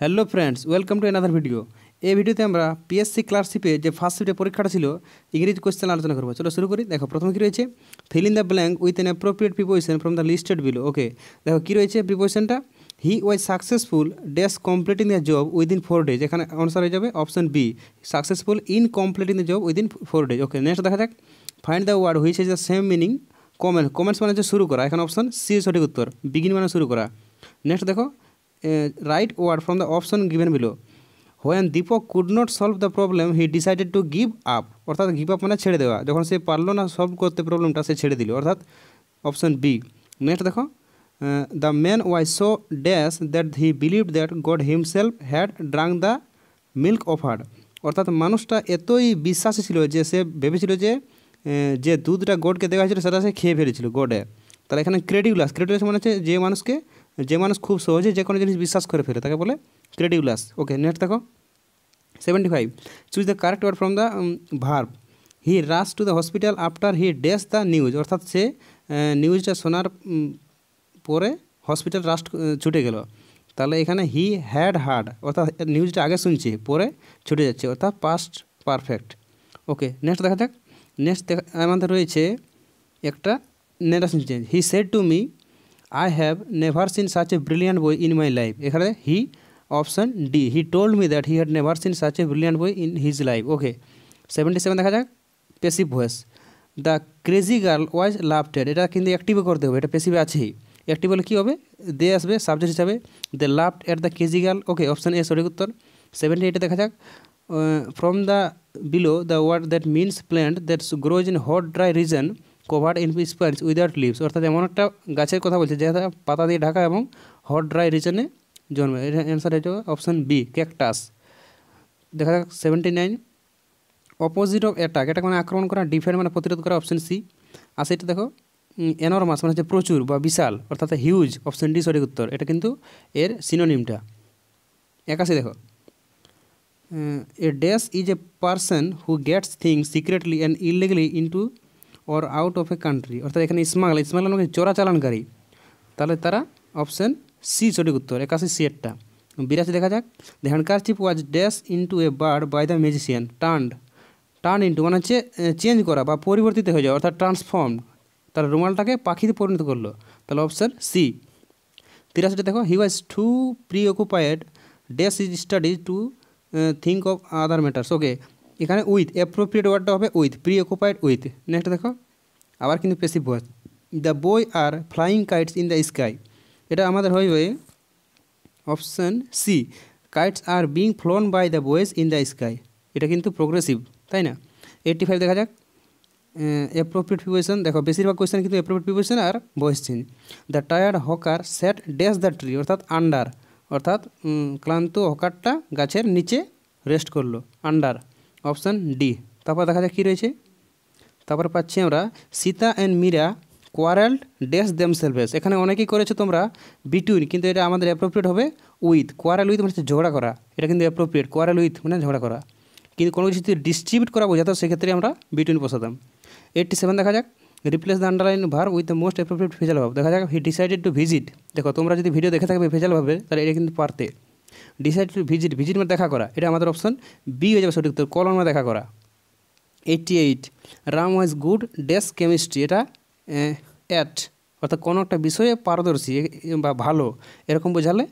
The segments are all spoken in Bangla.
hello friends welcome to another video এই ভিডিওতে আমরা পিএসসি ক্লার্কশিপে যে ফার্স্ট শিফটের পরীক্ষাটা ছিল ইংরেজি কোয়েশ্চেন আলোচনা করবো চলো শুরু করি দেখো প্রথমে কী রয়েছে fill in the blank with an appropriate preposition from the listed below okay দেখো কী রয়েছে প্রিপোজিশনটা he was successful dash completing the job within four days এখানে অনসার হয়ে যাবে option B successful in completing the job within four days okay next দেখা যাক find the word which is the same meaning comment comments মানে হচ্ছে শুরু করা এখানে অপশন সি সঠিক উত্তর বিগিন মানে শুরু করা নেক্সট দেখো right word from the option given below when Deepak could not solve the problem he decided to give up অর্থাৎ গিভ আপ মানে ছেড়ে দেওয়া যখন সে পারলো না সলভ করতে প্রবলেমটা সে ছেড়ে দিল অর্থাৎ অপশন বি নেক্সট দেখো the man was so dash that he believe that god himself had drank the milk offered অর্থাৎ মানুষটা এতই বিশ্বাসী ছিল যে সে ভেবেছিল যে যে দুধটা গডকে দেওয়া হয়েছিল সেটা সে খেয়ে ফেলেছিল গডে তাহলে এখানে ক্রেডিউলাস ক্রেডিউলাস মানে হচ্ছে যে মানুষকে যে মানুষ খুব সহজে যে কোনো জিনিস বিশ্বাস করে ফেলে তাকে বলে ক্রেডিউলাস ওকে নেক্সট দেখো seventy five choose the correct word from the verb he rushed to the hospital after he dash the news অর্থাৎ সে নিউজটা শোনার পরে হসপিটাল রাস্ট ছুটে গেল তাহলে এখানে হি হ্যাড হার্ড অর্থাৎ নিউজটা আগে শুনছি পরে ছুটে যাচ্ছে অর্থাৎ পাস্ট পারফেক্ট ওকে নেক্সট দেখা যাক নেক্সট আমাদের রয়েছে একটা narration change he said to me I have never seen such a brilliant বই ইন মাই লাইফ এখানে he option D he told me that he had never seen such a brilliant বই in his life okay seventy seven দেখা যাক passive voice the crazy girl was loved এটা কিন্তু অ্যাক্টিভে করতে হবে এটা পেসিভে আছেই অ্যাক্টিভ হলে কী হবে দে আসবে সাবজেক্ট হিসাবে the love at the crazy girl okay option A সঠিক উত্তর সেভেন্টি এইটে দেখা যাক from the below the word that means plant that grows in hot dry region covered in sponge without leaves অর্থাৎ এমন একটা গাছের কথা বলছে যেটা পাতা দিয়ে ঢাকা এবং হট ড্রাই রিজনে জন্মে এর অ্যান্সার হচ্ছে অপশন বি ক্যাকটাস দেখা যাক seventy nine opposite of attack এটা মানে আক্রমণ করা ডিফেন্ড মানে প্রতিরোধ করা অপশান সি আর সেটা দেখো এনরমাস মানে হচ্ছে প্রচুর বা বিশাল অর্থাৎ হিউজ অপশন ডি সঠিক উত্তর এটা কিন্তু এর সিনোনিমটা একাশি দেখো a dash is a person who gets thing secretly and illegally into or out of a country অর্থাৎ এখানে স্মাগলার স্মাগলার মানে চোরা চালানকারী তাহলে তারা অপশন সি সঠিক উত্তর একাশি সি এরটা বিরাশি দেখা যাক the handkerchief was dash into a bird by the magician turned turn into মানে হচ্ছে চেঞ্জ করা বা পরিবর্তিত হয়ে যাওয়া অর্থাৎ ট্রান্সফর্ম তার রুমালটাকে পাখিতে পরিণত করলো তাহলে অপশন সি তিরাশিটা দেখো he was too preoccupied dash his studies to think of other matters okay এখানে উইথ অ্যাপ্রোপ্রিয়েট ওয়ার্ডটা হবে with preoccupied with next দেখো আবার কিন্তু passive voice the boy are flying kites in the sky এটা আমাদের হয়ে হয়ে option C kites are being flown by the boys in the sky এটা কিন্তু প্রোগ্রেসিভ তাই না এইটটি ফাইভ দেখা যাক অ্যাপ্রোপ্রিয়েট প্রিপোজিশন দেখো বেশিরভাগ কোয়েশন কিন্তু appropriate preposition are voice change the tired hawker sat dash the tree অর্থাৎ আন্ডার অর্থাৎ ক্লান্ত হকারটা গাছের নিচে রেস্ট করলো আন্ডার অপশান ডি তারপর দেখা যায় কী রয়েছে তারপর পাচ্ছি আমরা Sita and Meera quarrel dash selves এখানে অনেকেই করেছো তোমরা বিটুইন কিন্তু এটা আমাদের অ্যাপ্রোপ্রিয়েট হবে উইথ কোয়ারেল উইথ মানে হচ্ছে ঝগড়া করা এটা কিন্তু অ্যাপ্রোপ্রিয়েট কোয়ারেল উইথ মানে ঝগড়া করা কিন্তু কোনো কিছু যদি ডিস্ট্রিবিউট করা বোঝাতো সেক্ষেত্রে আমরা বিটুইন বসাতাম এইটটি সেভেন দেখা যাক replace the underline verb with the most appropriate ভেজাল ভাব দেখা যাক হি ডিসাইডেড টু ভিজিট দেখো তোমরা যদি ভিডিও দেখে থাকবে ভেজাল ভাবে তাহলে এটা কিন্তু পারতে ডিসাইড টু ভিজিট ভিজিট মানে দেখা করা এটা আমাদের অপশন বি হয়ে যাবে সঠিক উত্তর কলন মানে দেখা করা eighty eight Ram was good dash chemistry এটা অ্যাট অর্থাৎ কোনো একটা বিষয়ে পারদর্শী বা ভালো এরকম বোঝালে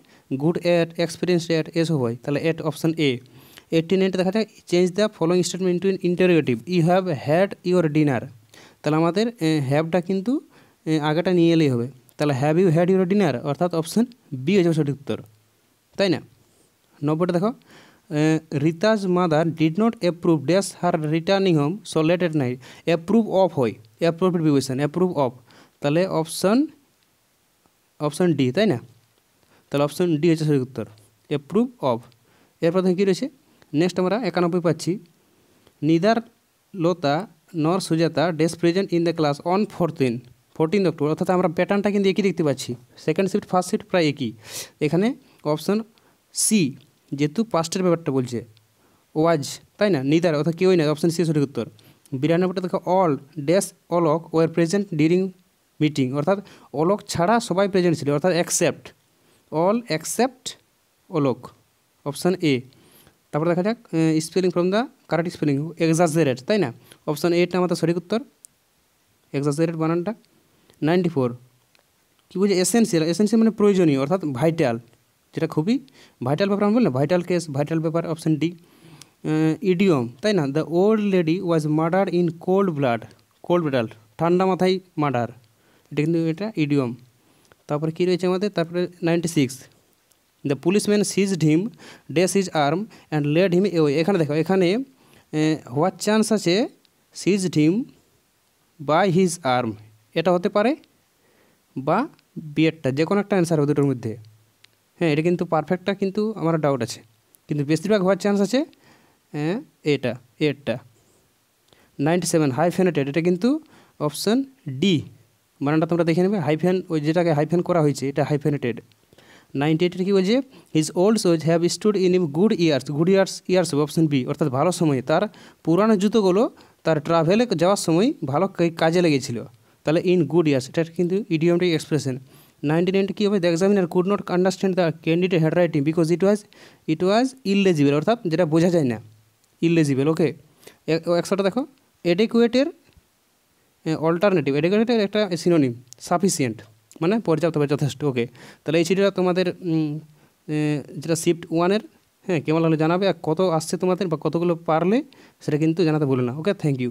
গুড অ্যাট এক্সপিরিয়েন্স অ্যাট এসব হয় তাহলে অ্যাট অপশান এ এইটটি নাইনটা দেখা যায় change the following statement to in interrogative you have had your dinner তাহলে আমাদের হ্যাভটা কিন্তু আগেটা নিয়ে এলেই হবে তাহলে have you had your dinner অর্থাৎ অপশান বি হয়ে যাবে সঠিক উত্তর তাই না নব্বইটা দেখো Rita's mother did not approve dash her returning home so late at night approve of হয় অ্যাপ্রুভ বিবেচন অ্যাপ্রুভ অফ তাহলে অপশন অপশন ডি তাই না তাহলে অপশন ডি হচ্ছে সঠিক উত্তর অ্যাপ্রুভ অফ এরপর থেকে কী রয়েছে নেক্সট আমরা একানব্বই পাচ্ছি neither Lata nor Sujata dash present in the class on fourteen fourteen October অর্থাৎ আমরা প্যাটার্নটা কিন্তু একই দেখতে পাচ্ছি সেকেন্ড শিফট ফার্স্ট শিফট প্রায় একই এখানে অপশন সি যেহেতু পাস্টের ব্যাপারটা বলছে ওয়াজ তাই না নিদার অর্থাৎ কেউই না অপশান সি সঠিক উত্তর বিরানব্বইটা দেখো all dash Alok were present during meeting অর্থাৎ অলক ছাড়া সবাই প্রেজেন্ট ছিল অর্থাৎ accept all accept Alok option A তারপর দেখা যাক spelling from the correct spelling exaggerate তাই না অপশান এটা আমাদের সঠিক উত্তর এক্সাজারেট বানানটা নাইনটি ফোর কী বলছে এসেন্সিয়াল এসেন্সিয়াল মানে প্রয়োজনীয় অর্থাৎ ভাইটাল যেটা খুবই ভাইটাল ব্যাপার আমি বললাম ভাইটাল কেস ভাইটাল ব্যাপার অপশন ডি ইডিয়ম তাই না the old lady was murder in cold blood cold blood ঠান্ডা মাথায় মার্ডার এটা কিন্তু এটা ইডিয়ম তারপরে কী রয়েছে আমাদের তারপরে ninety six the policeman seized him dash his arm and led him a এখানে দেখো এখানে হওয়ার চান্স আছে seized him by his arm এটা হতে পারে বা বিয়েডটা যে কোনো একটা অ্যান্সার হবে দুটোর মধ্যে হ্যাঁ এটা কিন্তু পারফেক্টটা কিন্তু আমার ডাউট আছে কিন্তু বেশিরভাগ হওয়ার চান্স আছে হ্যাঁ এটা এটটা নাইনটি সেভেন হাইফেনেটেড এটা কিন্তু অপশান ডি মানানটা তোমরা দেখে নেবে হাইফেন ওই যেটাকে হাইফেন করা হয়েছে এটা হাইফেনেটেড নাইনটি এইটের কি বলছে his old shoes have stood in him good years good years years option B অর্থাৎ ভালো সময়ে তার পুরানো জুতোগুলো তার ট্রাভেলে যাওয়ার সময় ভালো কাজে লেগেছিল তাহলে ইন গুড ইয়ার্স এটা কিন্তু ইডিয়ামটি এক্সপ্রেশন নাইনটি নাইনটি কী হবে the examiner could not understand the candidate had writing because it was it was illegible অর্থাৎ যেটা বোঝা যায় না ইলেজিবল ওকে একশোটা দেখো এডিকুয়েটের অল্টারনেটিভ এডিকুয়েটের একটা সিনোনিম সাফিসিয়েন্ট মানে পর্যাপ্ত বা যথেষ্ট ওকে তাহলে এই চিঠিটা তোমাদের যেটা শিফট ওয়ানের হ্যাঁ কেমন হলে জানাবে আর কত আসছে তোমাদের বা কতগুলো পারলে সেটা কিন্তু জানাতে বলে না ওকে থ্যাংক ইউ